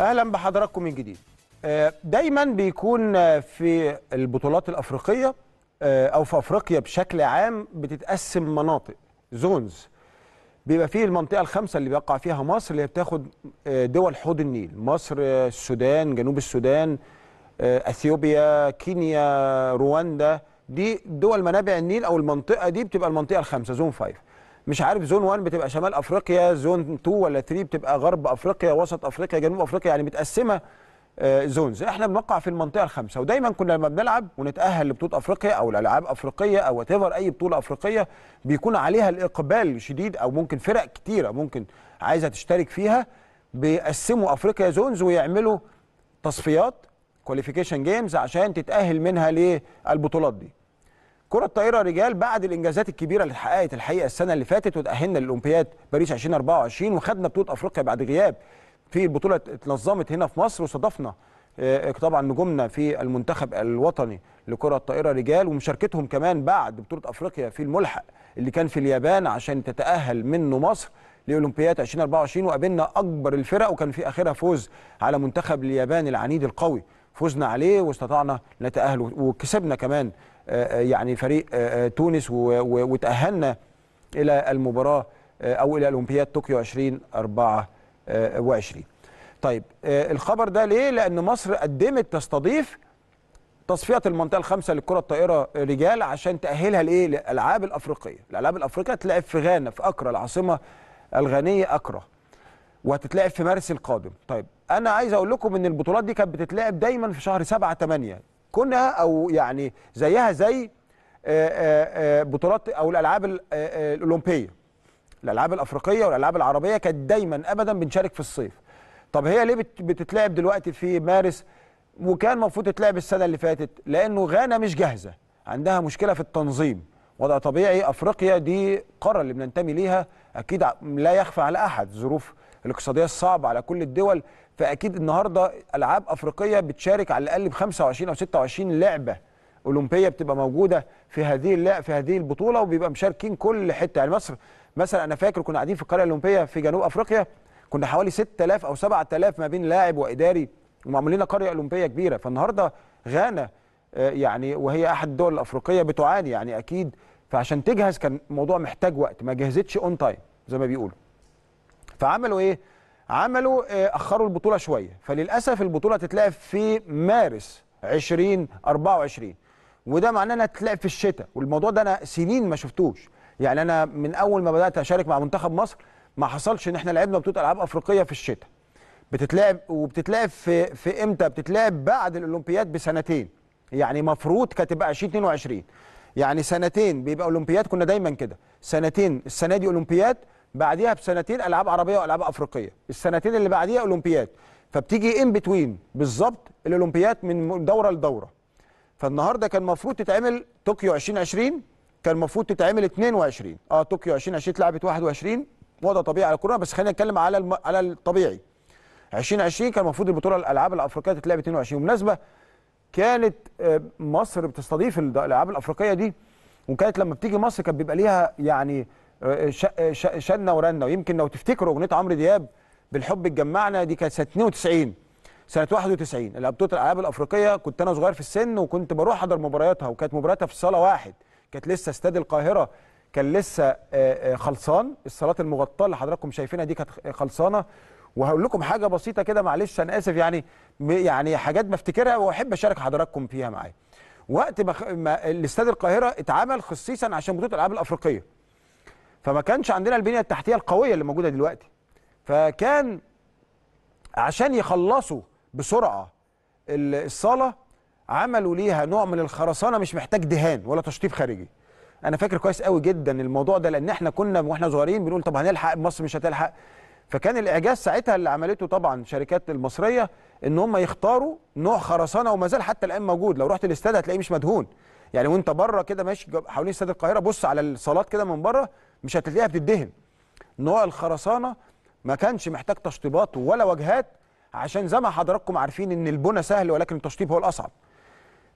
اهلا بحضراتكم من جديد آه، دايما بيكون آه، في البطولات الافريقيه آه، او في افريقيا بشكل عام بتتقسم مناطق زونز بيبقى فيه المنطقه الخامسه اللي بيقع فيها مصر اللي بتاخد دول حوض النيل مصر السودان جنوب السودان اثيوبيا كينيا رواندا دي دول منابع النيل او المنطقه دي بتبقى المنطقه الخامسه زون 5 مش عارف زون 1 بتبقى شمال افريقيا زون 2 ولا 3 بتبقى غرب افريقيا وسط افريقيا جنوب افريقيا يعني متقسمه آه، زونز احنا بنقع في المنطقه الخامسه ودايما كنا لما بنلعب ونتاهل لبطوله افريقيا او الالعاب افريقيه او وات اي بطوله افريقيه بيكون عليها الاقبال شديد او ممكن فرق كتيره ممكن عايزه تشترك فيها بيقسموا افريقيا زونز ويعملوا تصفيات كواليفيكيشن جيمز عشان تتاهل منها للبطولات دي كرة الطائرة رجال بعد الإنجازات الكبيرة اللي اتحققت الحقيقة السنة اللي فاتت وتأهلنا للأولمبياد باريس 2024 وخدنا بطولة أفريقيا بعد غياب في البطولة اتنظمت هنا في مصر وصدفنا آه، طبعا نجومنا في المنتخب الوطني لكرة الطائرة رجال ومشاركتهم كمان بعد بطولة أفريقيا في الملحق اللي كان في اليابان عشان تتأهل منه مصر لأولمبياد 2024 وقابلنا أكبر الفرق وكان في آخرها فوز على منتخب اليابان العنيد القوي فزنا عليه واستطعنا نتأهل وكسبنا كمان آه، آه، يعني فريق آه، تونس وتأهلنا إلى المباراة أو إلى أولمبياد طوكيو 2024 طيب الخبر ده ليه؟ لأن مصر قدمت تستضيف تصفية المنطقة الخامسة للكرة الطائرة رجال عشان تأهلها لإيه؟ للألعاب الأفريقية، الألعاب الأفريقية هتتلعب في غانا في أكرا العاصمة الغانية أكرا وهتتلعب في مارس القادم، طيب انا عايز اقول لكم ان البطولات دي كانت بتتلعب دايما في شهر 7 8 كنا او يعني زيها زي آه، آه، آه، بطولات او الالعاب الاولمبيه الالعاب الافريقيه والالعاب العربيه كانت دايما ابدا بنشارك في الصيف طب هي ليه بتتلعب دلوقتي في مارس وكان المفروض تتلعب السنه اللي فاتت لانه غانا مش جاهزه عندها مشكله في التنظيم وضع طبيعي افريقيا دي القاره اللي بننتمي ليها اكيد لا يخفى على احد ظروف الاقتصاديه الصعبه على كل الدول فاكيد النهارده العاب افريقيه بتشارك على الاقل ب 25 او 26 لعبه اولمبيه بتبقى موجوده في هذه في هذه البطوله وبيبقى مشاركين كل حته يعني مصر مثلا انا فاكر كنا قاعدين في القريه الاولمبيه في جنوب افريقيا كنا حوالي 6000 او 7000 ما بين لاعب واداري ومعمول لنا قريه اولمبيه كبيره فالنهارده غانا آه، يعني وهي احد الدول الافريقيه بتعاني يعني اكيد فعشان تجهز كان الموضوع محتاج وقت ما جهزتش اون تايم زي ما بيقولوا فعملوا ايه عملوا آه، اخروا البطوله شويه فللاسف البطوله تتلعب في مارس 2024 وده معناه انها تتلعب في الشتاء والموضوع ده انا سنين ما شفتوش يعني انا من اول ما بدات اشارك مع منتخب مصر ما حصلش ان احنا لعبنا بطوله العاب افريقيه في الشتاء بتتلعب وبتتلعب في في امتى بتتلعب بعد الاولمبياد بسنتين يعني مفروض كانت تبقى 2022 يعني سنتين بيبقى اولمبياد كنا دايما كده سنتين السنه دي اولمبياد بعديها بسنتين العاب عربيه والعاب افريقيه السنتين اللي بعديها اولمبياد فبتيجي ان بتوين بالظبط الاولمبياد من دوره لدوره فالنهارده كان المفروض تتعمل طوكيو 2020 كان المفروض تتعمل 22 اه طوكيو 2020 اتلعبت 21 وضع طبيعي على كورونا بس خلينا نتكلم على الم... على الطبيعي 2020 كان المفروض البطوله الالعاب الافريقيه تتلعب 22 بالمناسبه كانت آه، مصر بتستضيف الالعاب الافريقيه دي وكانت لما بتيجي مصر كان بيبقى ليها يعني شنا ورنا ويمكن لو تفتكروا اغنيه عمرو دياب بالحب اتجمعنا دي كانت سنه 92 سنه 91 بطوله الالعاب الافريقيه كنت انا صغير في السن وكنت بروح احضر مبارياتها وكانت مبارياتها في صاله واحد كانت لسه استاد القاهره كان لسه آه، آه، خلصان الصالات المغطاه اللي حضراتكم شايفينها دي كانت خلصانه وهقول لكم حاجه بسيطه كده معلش انا اسف يعني يعني حاجات بفتكرها واحب اشارك حضراتكم فيها معايا وقت ما الاستاد القاهره اتعمل خصيصا عشان بطوله الالعاب الافريقيه فما كانش عندنا البنيه التحتيه القويه اللي موجوده دلوقتي فكان عشان يخلصوا بسرعه الصاله عملوا ليها نوع من الخرسانه مش محتاج دهان ولا تشطيب خارجي انا فاكر كويس قوي جدا الموضوع ده لان احنا كنا واحنا صغيرين بنقول طب هنلحق مصر مش هتلحق فكان الاعجاز ساعتها اللي عملته طبعا شركات المصريه ان هم يختاروا نوع خرسانه وما زال حتى الان موجود لو رحت الاستاد هتلاقيه مش مدهون يعني وانت بره كده ماشي حوالين استاد القاهره بص على الصالات كده من بره مش هتلاقيها بتدهن نوع الخرسانه ما كانش محتاج تشطيبات ولا وجهات عشان زي ما حضراتكم عارفين ان البنى سهل ولكن التشطيب هو الاصعب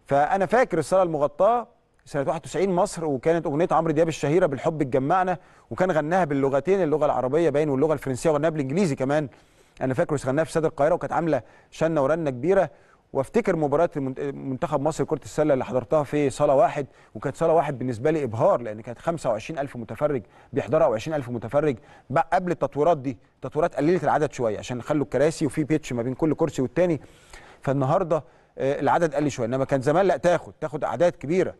فانا فاكر الصاله المغطاه سنه 91 مصر وكانت اغنيه عمرو دياب الشهيره بالحب اتجمعنا وكان غناها باللغتين اللغه العربيه باين واللغه الفرنسيه وغناها بالانجليزي كمان انا فاكر غناها في استاد القاهره وكانت عامله شنه ورنه كبيره وافتكر مباراه منتخب مصر كره السله اللي حضرتها في صاله واحد وكانت صاله واحد بالنسبه لي ابهار لان كانت 25000 متفرج بيحضرها او 20000 متفرج قبل التطويرات دي التطويرات قللت العدد شويه عشان خلوا الكراسي وفي بيتش ما بين كل كرسي والتاني فالنهارده آه، العدد قل شويه انما كان زمان لا تاخد تاخد اعداد كبيره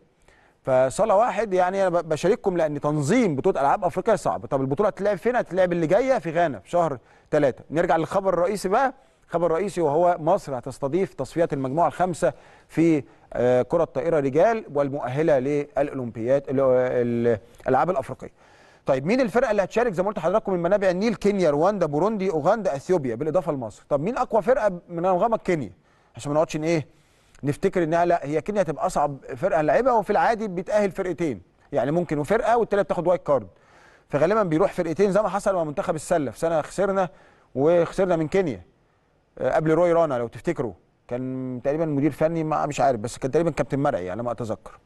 فصاله واحد يعني انا بشارككم لان تنظيم بطوله العاب افريقيا صعب طب البطوله هتتلعب فين هتتلعب اللي جايه في غانا في شهر ثلاثة نرجع للخبر الرئيسي بقى خبر رئيسي وهو مصر هتستضيف تصفيات المجموعه الخامسه في آه، كره الطائره رجال والمؤهله للاولمبياد الالعاب الافريقيه. طيب مين الفرقه اللي هتشارك زي ما قلت لحضراتكم من منابع النيل كينيا رواندا بوروندي اوغندا اثيوبيا بالاضافه لمصر. طب مين اقوى فرقه من أنغام كينيا عشان ما نقعدش ايه نفتكر انها لا هي كينيا هتبقى اصعب فرقه لعبها وفي العادي بيتاهل فرقتين يعني ممكن وفرقه والتالت تاخد وايت كارد. فغالبا بيروح فرقتين زي ما حصل مع منتخب السله في سنه خسرنا وخسرنا من كينيا آه، قبل روي رانا لو تفتكروا كان تقريبا مدير فني ما مش عارف بس كان تقريبا كابتن مرعي على ما اتذكر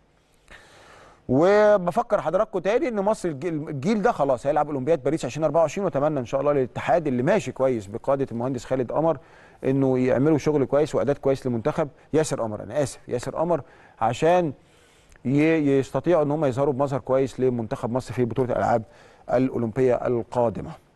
وبفكر حضراتكم تاني ان مصر الجيل ده خلاص هيلعب اولمبياد باريس 2024 واتمنى ان شاء الله للاتحاد اللي ماشي كويس بقاده المهندس خالد قمر انه يعملوا شغل كويس واعداد كويس للمنتخب ياسر قمر انا اسف ياسر قمر عشان يستطيعوا ان هم يظهروا بمظهر كويس لمنتخب مصر في بطوله الالعاب الاولمبيه القادمه